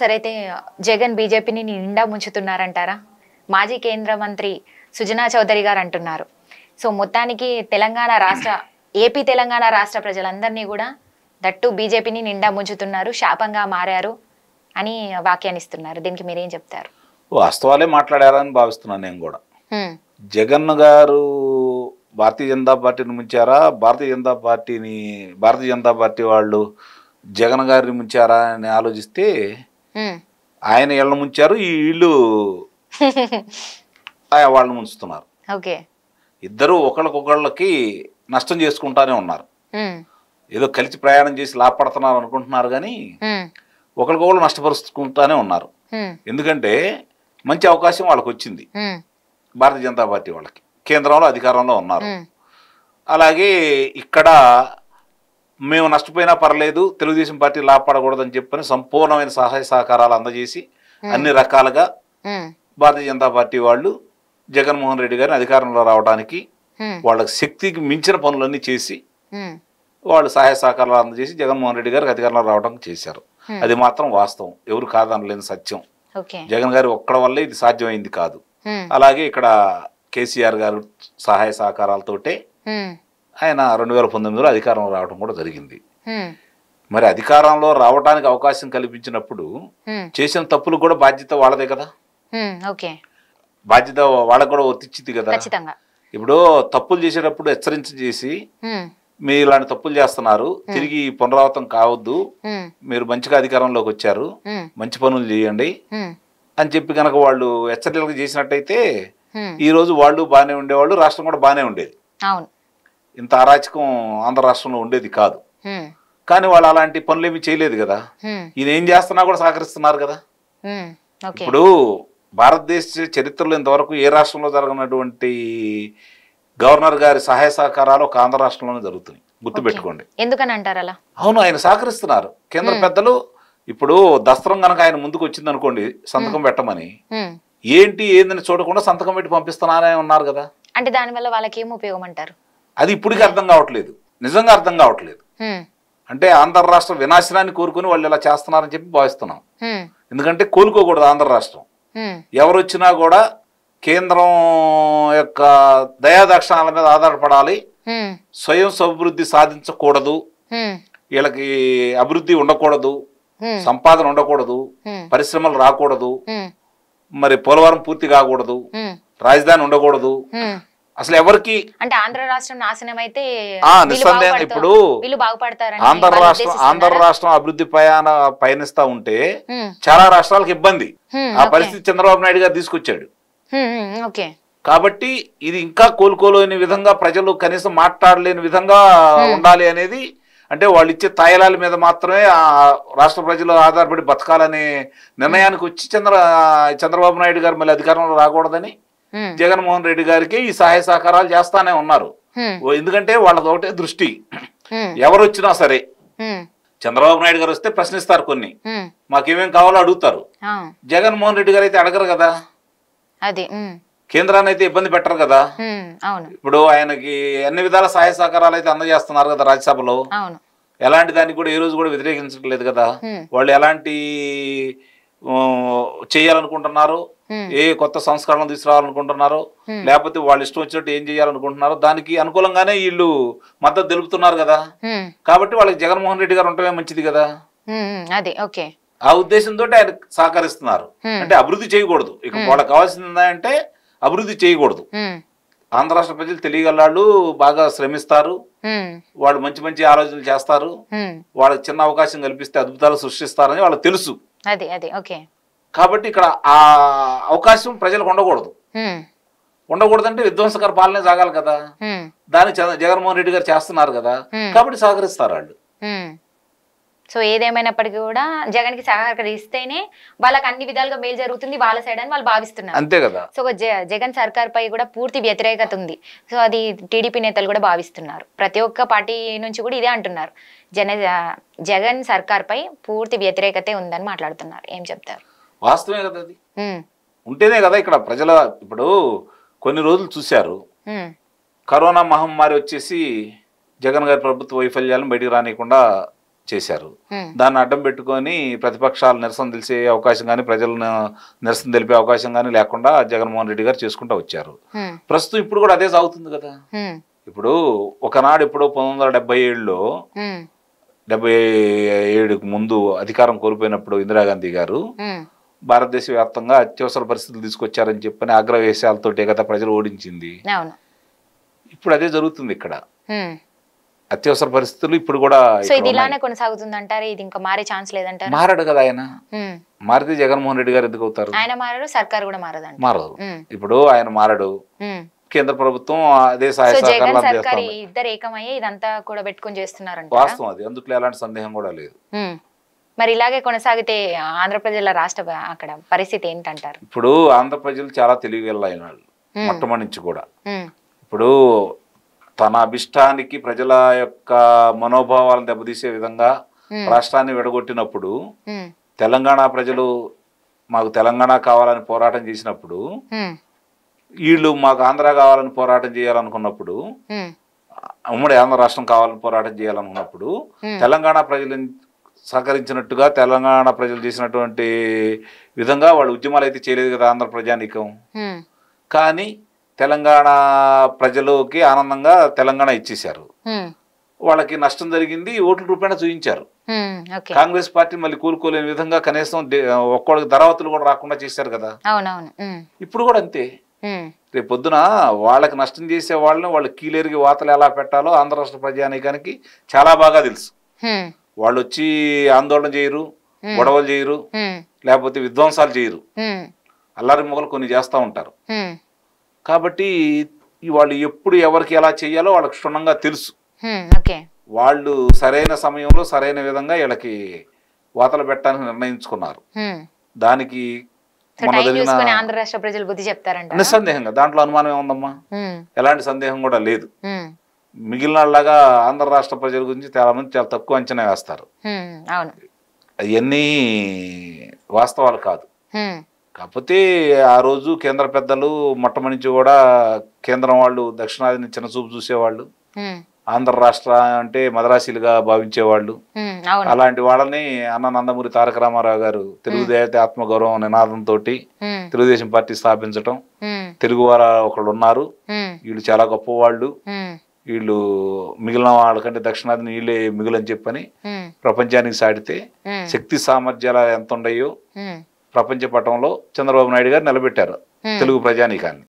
సరైతే జగన్ బీజేపీని నిండా ముంచుతున్నారంటారా మాజీ కేంద్ర మంత్రి సుజనా చౌదరి గారు అంటున్నారు సో మొత్తానికి తెలంగాణ రాష్ట్ర ఏపీ తెలంగాణ రాష్ట్ర ప్రజలందరినీ కూడా దట్టు బీజేపీని నిండా ముంచుతున్నారు శాపంగా మారారు అని వ్యాఖ్యానిస్తున్నారు దీనికి మీరేం చెప్తారు వాస్తవాలే మాట్లాడారని భావిస్తున్నాను నేను కూడా జగన్ గారు భారతీయ జనతా పార్టీని ముంచారా భారతీయ జనతా పార్టీని భారతీయ జనతా పార్టీ వాళ్ళు జగన్ గారిని ముంచారా అని ఆలోచిస్తే ఆయన ఇళ్ళ ముంచారు ఈ ఇళ్ళు వాళ్ళని ముంచుతున్నారు ఇద్దరు ఒకళ్ళకొకళ్ళకి నష్టం చేసుకుంటానే ఉన్నారు ఏదో కలిసి ప్రయాణం చేసి లాభపడుతున్నారు అనుకుంటున్నారు కానీ ఒకరికొకరు నష్టపరుచుకుంటానే ఉన్నారు ఎందుకంటే మంచి అవకాశం వాళ్ళకి వచ్చింది భారతీయ జనతా పార్టీ వాళ్ళకి కేంద్రంలో అధికారంలో ఉన్నారు అలాగే ఇక్కడ మేము నష్టపోయినా పర్లేదు తెలుగుదేశం పార్టీ లాభపడకూడదని చెప్పని సంపూర్ణమైన సహాయ సహకారాలు అందజేసి అన్ని రకాలుగా భారతీయ జనతా పార్టీ వాళ్ళు జగన్మోహన్ రెడ్డి గారిని అధికారంలో రావడానికి వాళ్ళకి శక్తికి మించిన పనులన్నీ చేసి వాళ్ళు సహాయ సహకారాలు అందజేసి జగన్మోహన్ రెడ్డి గారికి అధికారంలో రావడానికి చేశారు అది మాత్రం వాస్తవం ఎవరు కాదనలేని సత్యం జగన్ గారి ఒక్కడ వల్లే ఇది సాధ్యమైంది కాదు అలాగే ఇక్కడ కేసీఆర్ గారు సహాయ సహకారాలతోటే ఆయన రెండు వేల పంతొమ్మిదిలో అధికారంలో రావడం కూడా జరిగింది మరి అధికారంలో రావడానికి అవకాశం కల్పించినప్పుడు చేసిన తప్పులు కూడా బాధ్యత వాళ్ళదే కదా బాధ్యత వాళ్ళకు కూడా ఒత్తిచ్చింది కదా ఇప్పుడు తప్పులు చేసేటప్పుడు హెచ్చరించి చేసి మీరు ఇలాంటి తప్పులు చేస్తున్నారు తిరిగి పునరావృతం కావద్దు మీరు మంచిగా అధికారంలోకి వచ్చారు మంచి పనులు చేయండి అని చెప్పి కనుక వాళ్ళు హెచ్చరికలు చేసినట్టయితే ఈ రోజు వాళ్ళు బాగానే ఉండేవాళ్ళు రాష్ట్రం కూడా బాగానే ఉండేది అవును ఇంత అరాచకం ఆంధ్ర రాష్ట్రంలో ఉండేది కాదు కానీ వాళ్ళు అలాంటి పనులేమి చేయలేదు కదా ఇది ఏం చేస్తున్నా కూడా సహకరిస్తున్నారు కదా ఇప్పుడు భారతదేశ చరిత్రలో ఇంతవరకు ఏ రాష్ట్రంలో జరగనటువంటి గవర్నర్ గారి సహాయ సహకారాలు ఒక ఆంధ్ర రాష్ట్రంలోనే జరుగుతున్నాయి గుర్తుపెట్టుకోండి ఎందుకని అంటారు అలా అవును ఆయన సహకరిస్తున్నారు కేంద్ర పెద్దలు ఇప్పుడు దస్త్రం గనక ఆయన ముందుకు వచ్చింది అనుకోండి సంతకం పెట్టమని ఏంటి ఏందని చూడకుండా సంతకం పెట్టి పంపిస్తున్నారని ఉన్నారు కదా అంటే దానివల్ల వాళ్ళకి ఏమి ఉపయోగం అంటారు అది ఇప్పటికీ అర్థం కావట్లేదు నిజంగా అర్థం కావట్లేదు అంటే ఆంధ్ర రాష్ట్ర వినాశనాన్ని కోరుకుని వాళ్ళు ఇలా చేస్తున్నారని చెప్పి భావిస్తున్నాం ఎందుకంటే కోలుకోకూడదు ఆంధ్ర రాష్ట్రం ఎవరు వచ్చినా కూడా కేంద్రం యొక్క దయాదాక్షణాల మీద ఆధారపడాలి స్వయం సమృద్ధి సాధించకూడదు వీళ్ళకి అభివృద్ధి ఉండకూడదు సంపాదన ఉండకూడదు పరిశ్రమలు రాకూడదు మరి పోలవరం పూర్తి కాకూడదు రాజధాని ఉండకూడదు అసలు ఎవరికి అంటే ఆంధ్ర రాష్ట్రం నాశనం అయితే నిస్సందేహం ఇప్పుడు ఆంధ్ర రాష్ట్రం ఆంధ్ర రాష్ట్రం అభివృద్ధి పయాన పయనిస్తా ఉంటే చాలా రాష్ట్రాలకు ఇబ్బంది ఆ పరిస్థితి చంద్రబాబు నాయుడు గారు తీసుకొచ్చాడు కాబట్టి ఇది ఇంకా కోలుకోలేని విధంగా ప్రజలు కనీసం మాట్లాడలేని విధంగా ఉండాలి అనేది అంటే వాళ్ళు ఇచ్చే తాయిలాల మీద మాత్రమే ఆ రాష్ట్ర ప్రజలు ఆధారపడి బతకాలనే నిర్ణయానికి వచ్చి చంద్ర చంద్రబాబు నాయుడు గారు మళ్ళీ అధికారంలో రాకూడదని జగన్మోహన్ రెడ్డి గారికి ఈ సహాయ సహకారాలు చేస్తానే ఉన్నారు ఎందుకంటే వాళ్ళది దృష్టి ఎవరు వచ్చినా సరే చంద్రబాబు నాయుడు గారు వస్తే ప్రశ్నిస్తారు కొన్ని మాకేమేం కావాలో అడుగుతారు జగన్మోహన్ రెడ్డి గారు అయితే అడగరు కదా అది కేంద్రాన్ని అయితే ఇబ్బంది పెట్టరు కదా ఇప్పుడు ఆయనకి అన్ని విధాల సహాయ సహకారాలు అయితే అందజేస్తున్నారు కదా రాజ్యసభలో ఎలాంటి దానికి కూడా ఈ రోజు కూడా వ్యతిరేకించట్లేదు కదా వాళ్ళు ఎలాంటి చేయాలనుకుంటున్నారు ఏ కొత్త సంస్కరణలు తీసుకురావాలనుకుంటున్నారో లేకపోతే వాళ్ళు ఇష్టం వచ్చినట్టు ఏం చేయాలనుకుంటున్నారో దానికి అనుకూలంగానే వీళ్ళు మద్దతు తెలుపుతున్నారు కదా కాబట్టి వాళ్ళకి జగన్మోహన్ రెడ్డి గారు ఉండటమే మంచిది కదా అదే ఓకే ఆ ఉద్దేశంతో ఆయన సహకరిస్తున్నారు అంటే అభివృద్ధి చేయకూడదు ఇక వాళ్ళకి కావాల్సింది అంటే అభివృద్ధి చేయకూడదు ఆంధ్ర రాష్ట్ర ప్రజలు తెలియగలవాళ్ళు బాగా శ్రమిస్తారు వాళ్ళు మంచి మంచి ఆలోచనలు చేస్తారు వాళ్ళకి చిన్న అవకాశం కల్పిస్తే అద్భుతాలు సృష్టిస్తారని వాళ్ళకి తెలుసు అది అది ఓకే కాబట్టి ఇక్కడ ఆ అవకాశం ప్రజలకు ఉండకూడదు ఉండకూడదు అంటే విధ్వంసకర పాలనే సాగాలి కదా దాన్ని జగన్మోహన్ రెడ్డి గారు చేస్తున్నారు కదా కాబట్టి సహకరిస్తారు వాళ్ళు సో ఏదేమైనప్పటికీ కూడా జగన్ కి సహకరిస్తేనే వాళ్ళకి అన్ని విధాలుగా మేలు జరుగుతుంది వాళ్ళ సైడ్ అని వాళ్ళు భావిస్తున్నారు అంతే కదా సో జగన్ సర్కార్ పై కూడా పూర్తి వ్యతిరేకత ఉంది సో అది టీడీపీ నేతలు కూడా భావిస్తున్నారు ప్రతి ఒక్క పార్టీ నుంచి కూడా ఇదే అంటున్నారు జన జగన్ సర్కార్ పై పూర్తి వ్యతిరేకతే ఉందని మాట్లాడుతున్నారు ఏం చెప్తారు వాస్తవమే కదా అది ఉంటేనే కదా ఇక్కడ ప్రజల ఇప్పుడు కొన్ని రోజులు చూశారు కరోనా మహమ్మారి వచ్చేసి జగన్ గారి ప్రభుత్వ వైఫల్యాలను బయటికి రానియకుండా చేశారు దాన్ని అడ్డం పెట్టుకొని ప్రతిపక్షాలు నిరసన తెలిసే అవకాశం కానీ ప్రజలను నిరసన తెలిపే అవకాశం కానీ లేకుండా జగన్మోహన్ రెడ్డి గారు చేసుకుంటూ వచ్చారు ప్రస్తుతం ఇప్పుడు కూడా అదే సాగుతుంది కదా ఇప్పుడు ఒకనాడు ఇప్పుడు పంతొమ్మిది వందల డెబ్బై ఏడులో డెబ్బై ఏడుకు ముందు అధికారం కోల్పోయినప్పుడు ఇందిరాగాంధీ గారు భారతదేశ వ్యాప్తంగా అత్యవసర పరిస్థితులు తీసుకొచ్చారని చెప్పని ఆగ్రహ వేషాలతోటే కదా ప్రజలు ఓడించింది ఇప్పుడు అదే జరుగుతుంది ఇక్కడ అత్యవసర పరిస్థితులు ఇప్పుడు కూడా సో ఇది ఇలానే కొనసాగుతుంది అంటారు ఇది ఇంకా మారే ఛాన్స్ లేదంటారు మారాడు కదా ఆయన మారితే జగన్మోహన్ రెడ్డి గారు ఎందుకు అవుతారు ఆయన మారడు సర్కార్ కూడా మారదు మారదు ఇప్పుడు ఆయన మారడు కేంద్ర ప్రభుత్వం అదే సహాయ ఇద్దరు ఏకమయ్యే ఇదంతా కూడా పెట్టుకుని చేస్తున్నారు వాస్తవం అది అందుట్లో ఎలాంటి సందేహం కూడా లేదు మరి ఇలాగే కొనసాగితే ఆంధ్రప్రదేశ్ రాష్ట్ర అక్కడ పరిస్థితి ఏంటంటారు ఇప్పుడు ఆంధ్ర చాలా తెలివి వెళ్ళిన వాళ్ళు మొట్టమొదటి నుంచి కూడా ఇప్పుడు తన అభిష్టానికి ప్రజల యొక్క మనోభావాలను దెబ్బతీసే విధంగా రాష్ట్రాన్ని విడగొట్టినప్పుడు తెలంగాణ ప్రజలు మాకు తెలంగాణ కావాలని పోరాటం చేసినప్పుడు వీళ్ళు మాకు ఆంధ్ర కావాలని పోరాటం చేయాలనుకున్నప్పుడు ఉమ్మడి ఆంధ్ర రాష్ట్రం కావాలని పోరాటం చేయాలనుకున్నప్పుడు తెలంగాణ ప్రజలు సహకరించినట్టుగా తెలంగాణ ప్రజలు చేసినటువంటి విధంగా వాళ్ళు ఉద్యమాలు అయితే చేయలేదు కదా ఆంధ్ర ప్రజానీకం కానీ తెలంగాణ ప్రజలకి ఆనందంగా తెలంగాణ ఇచ్చేశారు వాళ్ళకి నష్టం జరిగింది ఓట్ల రూపాయన చూపించారు కాంగ్రెస్ పార్టీ మళ్ళీ కోలుకోలేని విధంగా కనీసం ఒక్కడికి ధరావతులు కూడా రాకుండా చేశారు కదా ఇప్పుడు కూడా అంతే రేపు పొద్దున వాళ్ళకి నష్టం చేసే వాళ్ళని వాళ్ళు కీలేరిగి వాతలు ఎలా పెట్టాలో ఆంధ్ర రాష్ట్ర ప్రజానీకానికి చాలా బాగా తెలుసు వాళ్ళు వచ్చి ఆందోళన చేయరు గొడవలు చేయరు లేకపోతే విధ్వంసాలు చేయరు అల్లారి మొగలు కొన్ని చేస్తూ ఉంటారు కాబట్టి వాళ్ళు ఎప్పుడు ఎవరికి ఎలా చేయాలో వాళ్ళకి క్షుణ్ణంగా తెలుసు వాళ్ళు సరైన సమయంలో సరైన విధంగా వీళ్ళకి వాతలు పెట్టాలని నిర్ణయించుకున్నారు దానికి నిస్సందేహంగా దాంట్లో అనుమానం ఏముందమ్మా ఎలాంటి సందేహం కూడా లేదు మిగిలిన లాగా ఆంధ్ర రాష్ట్ర ప్రజల గురించి చాలా మంది చాలా తక్కువ అంచనా వేస్తారు అవన్నీ వాస్తవాలు కాదు కాకపోతే ఆ రోజు కేంద్ర పెద్దలు మొట్టమొదటి కూడా కేంద్రం వాళ్ళు దక్షిణాదిని చిన్న చూపు చూసేవాళ్ళు ఆంధ్ర రాష్ట్ర అంటే మద్రాసీలుగా భావించేవాళ్ళు అలాంటి వాళ్ళని అన్న నందమూరి తారక రామారావు గారు తెలుగుదేవత ఆత్మగౌరవం నినాదంతో తెలుగుదేశం పార్టీ స్థాపించటం తెలుగు వారు ఒకళ్ళు ఉన్నారు వీళ్ళు చాలా గొప్పవాళ్ళు వీళ్ళు మిగిలిన వాళ్ళకంటే దక్షిణాదిని వీళ్ళే మిగులని చెప్పని ప్రపంచానికి సాటితే శక్తి సామర్థ్యాలు ఎంత ఉండయో ప్రపంచ పటంలో చంద్రబాబు నాయుడు గారు నిలబెట్టారు తెలుగు ప్రజానీకాన్ని